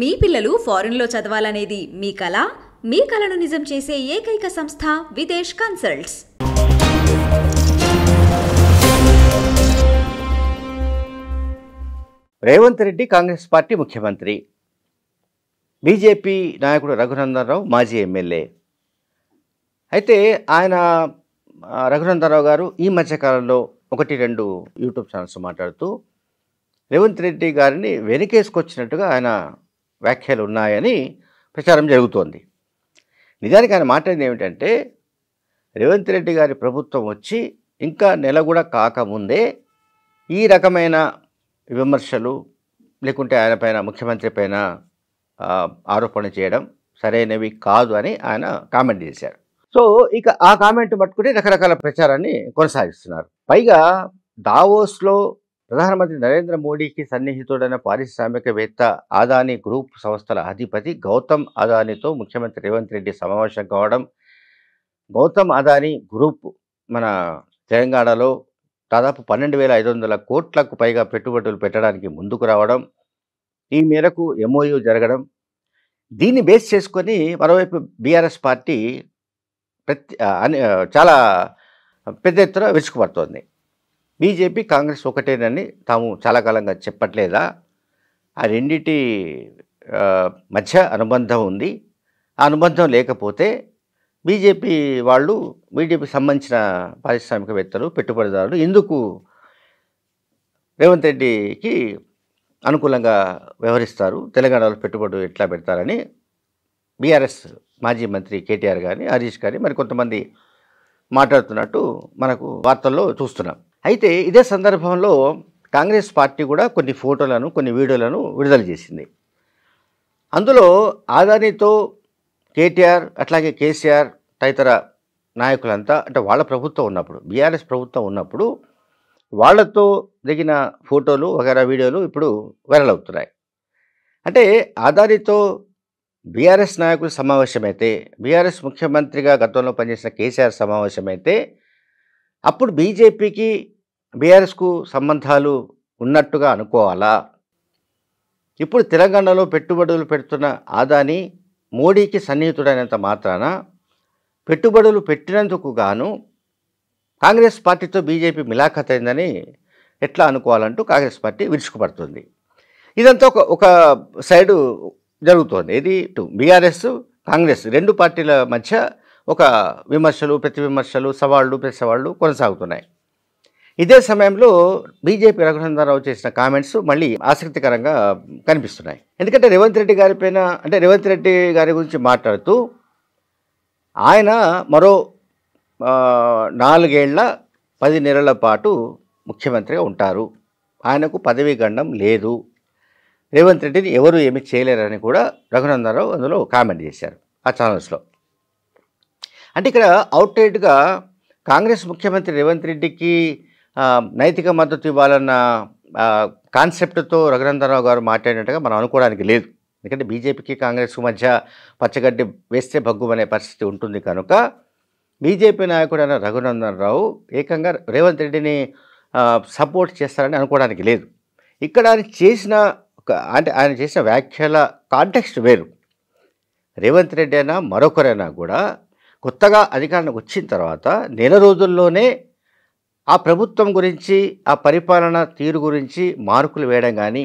మీ పిల్లలు ఫారెన్లో చదవాలనేది మీ కళ మీ కళను నిజం చేసే ఏకైక సంస్థ విదేశ్ కన్సల్ట్స్ రేవంత్ రెడ్డి కాంగ్రెస్ పార్టీ ముఖ్యమంత్రి బీజేపీ నాయకుడు రఘునందనరావు మాజీ ఎమ్మెల్యే అయితే ఆయన రఘునందనరావు గారు ఈ మధ్యకాలంలో ఒకటి రెండు యూట్యూబ్ ఛానల్స్ మాట్లాడుతూ రేవంత్ రెడ్డి గారిని వెనకేసుకొచ్చినట్టుగా ఆయన వ్యాఖ్యలు ఉన్నాయని ప్రచారం జరుగుతోంది నిజానికి ఆయన మాట్లాడింది ఏమిటంటే రేవంత్ రెడ్డి గారి ప్రభుత్వం వచ్చి ఇంకా నెల కూడా కాకముందే ఈ రకమైన విమర్శలు లేకుంటే ఆయన పైన ముఖ్యమంత్రి పైన ఆరోపణ చేయడం సరైనవి కాదు అని ఆయన కామెంట్ చేశారు సో ఇక ఆ కామెంట్ పట్టుకుని రకరకాల ప్రచారాన్ని కొనసాగిస్తున్నారు పైగా దావోస్లో ప్రధానమంత్రి నరేంద్ర మోడీకి సన్నిహితుడైన పారిశ్రామికవేత్త అదానీ గ్రూప్ సంస్థల అధిపతి గౌతమ్ అదానీతో ముఖ్యమంత్రి రేవంత్ రెడ్డి సమావేశం కావడం గౌతమ్ అదానీ గ్రూప్ మన తెలంగాణలో దాదాపు పన్నెండు వేల ఐదు వందల కోట్లకు పైగా పెట్టుబడులు పెట్టడానికి ముందుకు రావడం ఈ మేరకు ఎంఓయూ జరగడం దీన్ని బేస్ చేసుకొని మరోవైపు బీఆర్ఎస్ పార్టీ ప్రతి చాలా పెద్ద ఎత్తున విరుచుకుపడుతోంది బీజేపీ కాంగ్రెస్ ఒకటేనని తాము చాలా కాలంగా చెప్పట్లేదా ఆ రెండింటి మధ్య అనుబంధం ఉంది ఆ అనుబంధం లేకపోతే బీజేపీ వాళ్ళు బీజేపీకి సంబంధించిన పారిశ్రామికవేత్తలు పెట్టుబడిదారులు ఎందుకు రేవంత్ రెడ్డికి అనుకూలంగా వ్యవహరిస్తారు తెలంగాణలో పెట్టుబడులు ఎట్లా పెడతారని బీఆర్ఎస్ మాజీ మంత్రి కేటీఆర్ కానీ హరీష్ కానీ మరి కొంతమంది మాట్లాడుతున్నట్టు మనకు వార్తల్లో చూస్తున్నాం అయితే ఇదే సందర్భంలో కాంగ్రెస్ పార్టీ కూడా కొన్ని ఫోటోలను కొన్ని వీడియోలను విడుదల చేసింది అందులో ఆదానితో కేటీఆర్ అట్లాగే కేసీఆర్ తదితర నాయకులంతా అంటే వాళ్ళ ప్రభుత్వం ఉన్నప్పుడు బీఆర్ఎస్ ప్రభుత్వం ఉన్నప్పుడు వాళ్లతో దిగిన ఫోటోలు వగేర వీడియోలు ఇప్పుడు వైరల్ అవుతున్నాయి అంటే ఆదానితో బీఆర్ఎస్ నాయకులు సమావేశమైతే బీఆర్ఎస్ ముఖ్యమంత్రిగా గతంలో పనిచేసిన కేసీఆర్ సమావేశమైతే అప్పుడు బీజేపీకి బీఆర్ఎస్కు సంబంధాలు ఉన్నట్టుగా అనుకోవాలా ఇప్పుడు తెలంగాణలో పెట్టుబడులు పెడుతున్న ఆదాని మోడీకి సన్నిహితుడైనంత మాత్రాన పెట్టుబడులు పెట్టినందుకు గాను కాంగ్రెస్ పార్టీతో బీజేపీ మిలాఖత్ అయిందని ఎట్లా అనుకోవాలంటూ కాంగ్రెస్ పార్టీ విరుచుకుపడుతుంది ఇదంతా ఒక ఒక సైడు జరుగుతోంది ఇది ఇటు బీఆర్ఎస్ కాంగ్రెస్ రెండు పార్టీల మధ్య ఒక విమర్శలు ప్రతి విమర్శలు సవాళ్ళు ప్రతి సవాళ్ళు కొనసాగుతున్నాయి ఇదే సమయంలో బీజేపీ రఘునందనరావు చేసిన కామెంట్స్ మళ్ళీ ఆసక్తికరంగా కనిపిస్తున్నాయి ఎందుకంటే రేవంత్ రెడ్డి గారి పైన అంటే రేవంత్ రెడ్డి గారి గురించి మాట్లాడుతూ ఆయన మరో నాలుగేళ్ల పది నెలల పాటు ముఖ్యమంత్రిగా ఉంటారు ఆయనకు పదవీ గండం లేదు రేవంత్ రెడ్డిని ఎవరు ఏమి చేయలేరని కూడా రఘునందనరావు అందులో కామెంట్ చేశారు ఆ ఛానల్స్లో అంటే ఇక్కడ అవుట్ రైట్గా కాంగ్రెస్ ముఖ్యమంత్రి రేవంత్ రెడ్డికి నైతిక మద్దతు ఇవ్వాలన్న కాన్సెప్ట్తో రఘునందనరావు గారు మాట్లాడినట్టుగా మనం అనుకోవడానికి లేదు ఎందుకంటే బీజేపీకి కాంగ్రెస్ మధ్య పచ్చగడ్డి వేస్తే భగ్గుమనే పరిస్థితి ఉంటుంది కనుక బీజేపీ నాయకుడైన రఘునందనరావు ఏకంగా రేవంత్ రెడ్డిని సపోర్ట్ చేస్తారని అనుకోవడానికి లేదు ఇక్కడ ఆయన చేసిన అంటే ఆయన చేసిన వ్యాఖ్యల కాంటెక్స్ట్ వేరు రేవంత్ రెడ్డి అయినా మరొకరైనా కూడా కొత్తగా అధికారానికి వచ్చిన తర్వాత నెల రోజుల్లోనే ఆ ప్రభుత్వం గురించి ఆ పరిపాలన తీరు గురించి మార్కులు వేయడం కానీ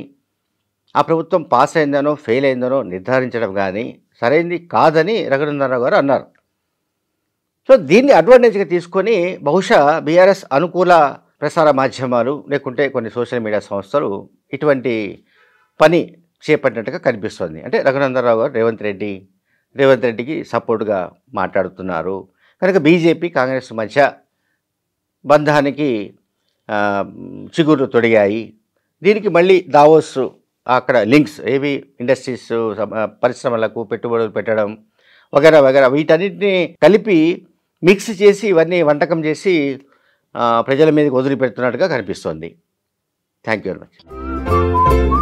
ఆ ప్రభుత్వం పాస్ అయిందనో ఫెయిల్ అయిందనో నిర్ధారించడం కానీ సరైంది కాదని రఘునందనరావు గారు అన్నారు సో దీన్ని అడ్వాంటేజ్గా తీసుకొని బహుశా బీఆర్ఎస్ అనుకూల ప్రసార మాధ్యమాలు లేకుంటే కొన్ని సోషల్ మీడియా సంస్థలు ఇటువంటి పని చేపట్టినట్టుగా కనిపిస్తోంది అంటే రఘునందనరావు గారు రేవంత్ రెడ్డి రేవంత్ రెడ్డికి సపోర్ట్గా మాట్లాడుతున్నారు కనుక బీజేపీ కాంగ్రెస్ మధ్య బంధానికి చిగురు తొడిగాయి దీనికి మళ్ళీ దావోస్ అక్కడ లింక్స్ ఏవి ఇండస్ట్రీస్ పరిశ్రమలకు పెట్టుబడులు పెట్టడం వగేరా వగేరా వీటన్నిటిని కలిపి మిక్స్ చేసి ఇవన్నీ వంటకం చేసి ప్రజల మీదకి వదిలిపెడుతున్నట్టుగా కనిపిస్తోంది థ్యాంక్ యూ వెరీ మచ్